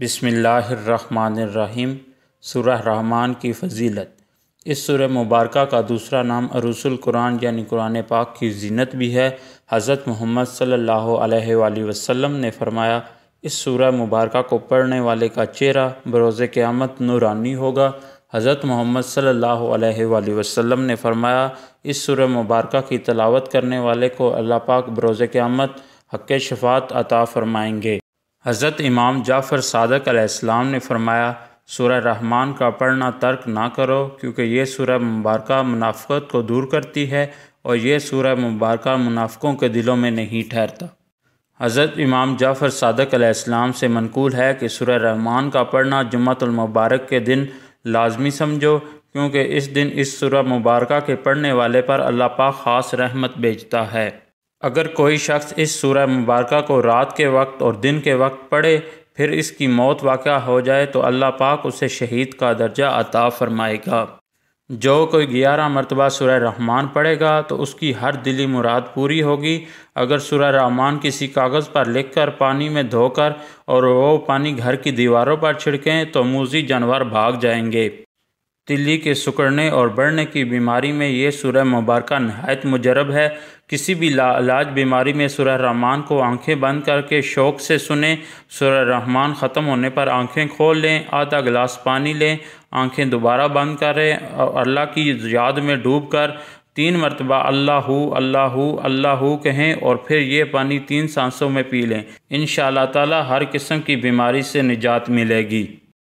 बिसमीम सुरह रहमान की फजीलत इस सुर मुबारक का दूसरा नाम अरसल कुरान यानी कुरान पाक की जीनत भी है हज़रत मोहम्मद सल्लल्लाहु अलैहि वसल्लम ने फरमाया इस सूरह मुबारक को पढ़ने वाले का चेहरा बरोज़ क़्यामत नूरानी होगा हज़रत मोहम्मद सल्लल्लाहु अलैहि वसल्लम ने फरमाया इस सूरह मुबारक की तलावत करने वाले को अल्लाह पाक बरोज़ क़्यामत हक़ शफात अता फ़रमाएंगे हज़रत इमाम जाफ़र सादक अलैहिस्सलाम ने फरमाया सूरह रहमान का पढ़ना तर्क ना करो क्योंकि यह सूरह मुबारक मुनाफ़त को दूर करती है और यह सूरह मुबारक मुनाफ़ों के दिलों में नहीं ठहरता हज़रत इमाम जाफ़र सादक अलैहिस्सलाम से मनकूल है कि सूरह रहमान का पढ़ना जुम्मतुलमबारक के दिन लाजमी समझो क्योंकि इस दिन इस सूरह मुबारक के पढ़ने वाले पर अल्लाह पाक ख़ास रहमत भेजता है अगर कोई शख्स इस सूर मुबारक को रात के वक्त और दिन के वक्त पढ़े फिर इसकी मौत वाक़ हो जाए तो अल्लाह पाक उसे शहीद का दर्जा अता फ़रमाएगा जो कोई ग्यारह मरतबा सुरह रहमान पढ़ेगा तो उसकी हर दिली मुराद पूरी होगी अगर सुरह रहमान किसी कागज़ पर लिखकर पानी में धोकर और वो पानी घर की दीवारों पर छिड़कें तो मूजी जानवर भाग जाएंगे तिल्ली के सुकड़ने और बढ़ने की बीमारी में यह सुरह मुबारक नहायत मुजरब है किसी भी लाज बीमारी में सुरह रहमान को आंखें बंद करके शौक़ से सुने सुरह रहमान ख़त्म होने पर आंखें खोल लें आधा गिलास पानी लें आंखें दोबारा बंद करें और अल्लाह की याद में डूब कर तीन मरतबा अल्लाह अल्लाह अल्लाह कहें और फिर ये पानी तीन सांसों में पी लें इन शाह हर किस्म की बीमारी से निजात मिलेगी